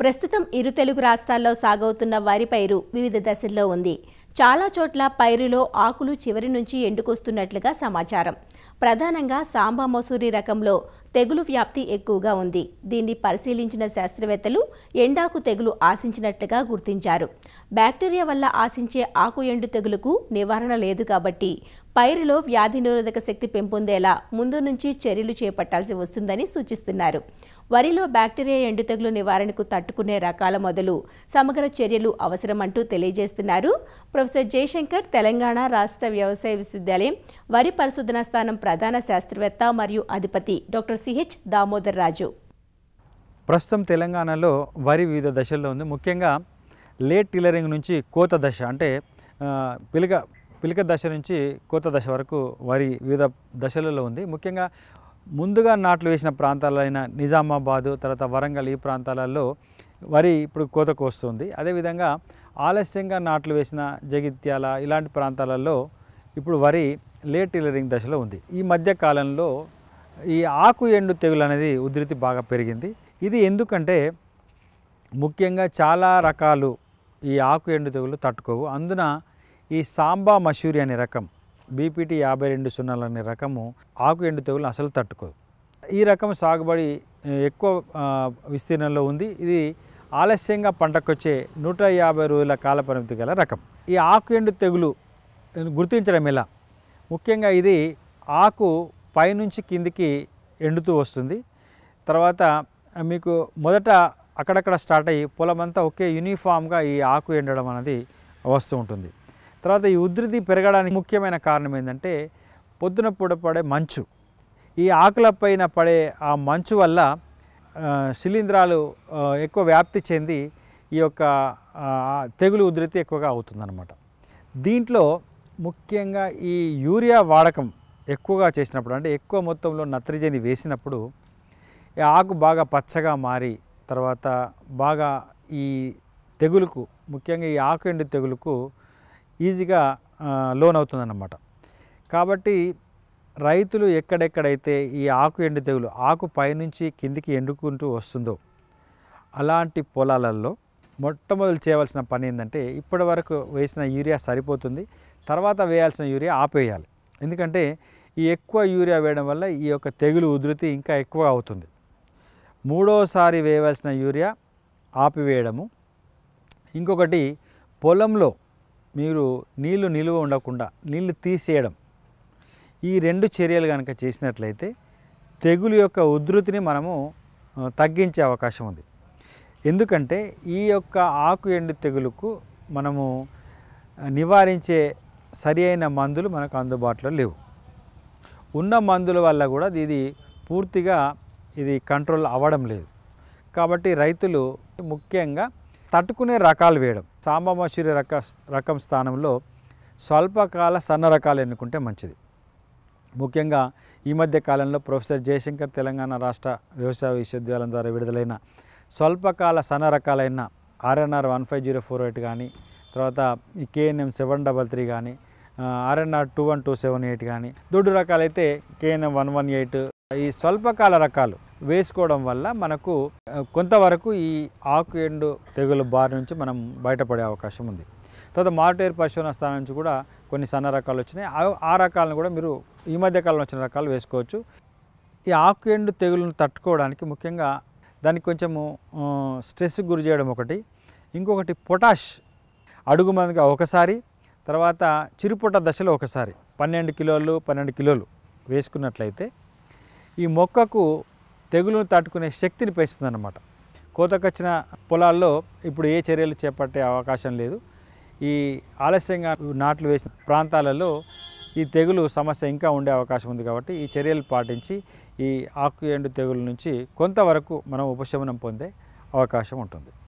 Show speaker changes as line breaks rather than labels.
ప్రస్తుతం ఇరు తెలుగు రాష్ట్రాల్లో సాగవుతున్న వరి పైరు వివిధ దశల్లో ఉంది చాలా చోట్ల పైరులో ఆకులు చివరి నుంచి ఎండుకొస్తున్నట్లుగా సమాచారం ప్రధానంగా సాంబా మసూరి రకంలో తెగులు వ్యాప్తి ఎక్కువగా ఉంది దీన్ని పరిశీలించిన శాస్త్రవేత్తలు ఎండాకు తెగులు ఆశించినట్లుగా గుర్తించారు బ్యాక్టీరియా వల్ల ఆశించే ఆకు ఎండు తెగులుకు నివారణ లేదు కాబట్టి పైరులో వ్యాధి నిరోధక శక్తి పెంపొందేలా ముందు నుంచి చర్యలు చేపట్టాల్సి వస్తుందని సూచిస్తున్నారు వరిలో బ్యాక్టీరియా ఎండు తెగులు నివారణకు తట్టుకునే రకాల మొదలు సమగ్ర చర్యలు అవసరమంటూ తెలియజేస్తున్నారు ప్రొఫెసర్ జయశంకర్ తెలంగాణ రాష్ట్ర వ్యవసాయ విశ్వవిద్యాలయం వరి పరిశోధనా స్థానం ప్రధాన శాస్త్రవేత్త మరియు అధిపతి డాక్టర్ సిహెచ్ దామోదర్ రాజు
ప్రస్తుతం తెలంగాణలో వరి వివిధ దశల్లో ఉంది ముఖ్యంగా లేట్ టిలరింగ్ నుంచి కోత దశ అంటే పిలక పిలక దశ నుంచి కోత దశ వరకు వరి వివిధ దశలలో ఉంది ముఖ్యంగా ముందుగా నాట్లు వేసిన ప్రాంతాలైన నిజామాబాదు తర్వాత వరంగల్ ఈ ప్రాంతాలలో వరి ఇప్పుడు కోతకు వస్తుంది అదేవిధంగా ఆలస్యంగా నాట్లు వేసిన జగిత్యాల ఇలాంటి ప్రాంతాలలో ఇప్పుడు వరి లేట్ టిలరింగ్ దశలో ఉంది ఈ మధ్య కాలంలో ఈ ఆకు ఎండు తెగులు అనేది ఉధృతి బాగా పెరిగింది ఇది ఎందుకంటే ముఖ్యంగా చాలా రకాలు ఈ ఆకు ఎండు తెగులు తట్టుకోవు అందున ఈ సాంబా మషూరి అనే రకం బీపీటీ యాభై రెండు సున్నాలు అనే రకము ఆకు ఎండు తెగులు అసలు తట్టుకోదు ఈ రకం సాగుబడి ఎక్కువ విస్తీర్ణంలో ఉంది ఇది ఆలస్యంగా పంటకొచ్చే నూట యాభై రోజుల కాల పరిమితి గల రకం ఈ ఆకు ఎండు తెగులు గుర్తించడం ఎలా ముఖ్యంగా ఇది ఆకు పైనుంచి కిందికి ఎండుతూ వస్తుంది తర్వాత మీకు మొదట అక్కడక్కడ స్టార్ట్ అయ్యి పొలమంతా ఒకే యూనిఫామ్గా ఈ ఆకు ఎండడం అనేది వస్తూ ఉంటుంది తర్వాత ఈ ఉధృతి పెరగడానికి ముఖ్యమైన కారణం ఏంటంటే పొద్దున పూట పడే మంచు ఈ ఆకులపైన పడే ఆ మంచు వల్ల శిలీంధ్రాలు ఎక్కువ వ్యాప్తి చెంది ఈ యొక్క తెగులు ఉధృతి ఎక్కువగా అవుతుందన్నమాట దీంట్లో ముఖ్యంగా ఈ యూరియా వాడకం ఎక్కువగా చేసినప్పుడు అంటే ఎక్కువ మొత్తంలో నత్రజని వేసినప్పుడు ఆకు బాగా పచ్చగా మారి తర్వాత బాగా ఈ తెగులుకు ముఖ్యంగా ఈ ఆకు ఎండు తెగులుకు ఈజీగా లోన్ అవుతుందన్నమాట కాబట్టి రైతులు ఎక్కడెక్కడైతే ఈ ఆకు ఎండు తెగులు ఆకు పైనుంచి కిందికి ఎండుకుంటూ వస్తుందో అలాంటి పొలాలలో మొట్టమొదలు చేయవలసిన పని ఏంటంటే ఇప్పటి వేసిన యూరియా సరిపోతుంది తర్వాత వేయాల్సిన యూరియా ఆపేయాలి ఎందుకంటే ఈ ఎక్కువ యూరియా వేయడం వల్ల ఈ యొక్క తెగులు ఉధృతి ఇంకా ఎక్కువ అవుతుంది మూడోసారి వేయవలసిన యూరియా ఆపివేయడము ఇంకొకటి పొలంలో మీరు నీళ్లు నిలువ ఉండకుండా నీళ్లు తీసేయడం ఈ రెండు చర్యలు కనుక చేసినట్లయితే తెగులు యొక్క ఉధృతిని మనము తగ్గించే అవకాశం ఉంది ఎందుకంటే ఈ యొక్క ఆకు ఎండు తెగులుకు మనము నివారించే సరి అయిన మందులు మనకు అందుబాటులో లేవు ఉన్న మందుల వల్ల కూడా ఇది పూర్తిగా ఇది కంట్రోల్ అవ్వడం లేదు కాబట్టి రైతులు ముఖ్యంగా తట్టుకునే రకాలు వేయడం సాంబమసూరి రక రకం స్థానంలో స్వల్పకాల సన్న రకాలు ఎన్నుకుంటే మంచిది ముఖ్యంగా ఈ మధ్య కాలంలో ప్రొఫెసర్ జయశంకర్ తెలంగాణ రాష్ట్ర వ్యవసాయ విశ్వవిద్యాలయం ద్వారా విడుదలైన స్వల్పకాల సన్న రకాలైన RNR one five zero four eight కానీ తర్వాత ఈ కేఎన్ఎం సెవెన్ డబల్ త్రీ కానీ RNR two one two seven eight కానీ దొడ్డు రకాలైతే కేఎన్ఎం వన్ వన్ ఎయిట్ ఈ స్వల్పకాల రకాలు వేసుకోవడం వల్ల మనకు కొంతవరకు ఈ ఆకు ఎండు తెగులు బారి నుంచి మనం బయటపడే అవకాశం ఉంది తర్వాత మార్టేర్ పరిశోధన స్థానం నుంచి కూడా కొన్ని సన్న రకాలు వచ్చినాయి ఆ రకాలను కూడా మీరు ఈ మధ్య కాలంలో వచ్చిన రకాలు వేసుకోవచ్చు ఈ ఆకు ఎండు తెగులను తట్టుకోవడానికి ముఖ్యంగా దానికి కొంచెము స్ట్రెస్ గురి చేయడం ఒకటి ఇంకొకటి పొటాష్ అడుగు మందుగా ఒకసారి తర్వాత చిరుపుట దశలో ఒకసారి పన్నెండు కిలోలు పన్నెండు కిలోలు వేసుకున్నట్లయితే ఈ మొక్కకు తెగులును తట్టుకునే శక్తిని పెంచుతుందన్నమాట కోతకొచ్చిన పొలాల్లో ఇప్పుడు ఏ చర్యలు చేపట్టే అవకాశం లేదు ఈ ఆలస్యంగా నాట్లు వేసిన ప్రాంతాలలో ఈ తెగులు సమస్య ఇంకా ఉండే అవకాశం ఉంది కాబట్టి ఈ చర్యలు పాటించి ఈ ఆకు ఎండు తెగుల నుంచి కొంతవరకు మనం ఉపశమనం పొందే అవకాశం ఉంటుంది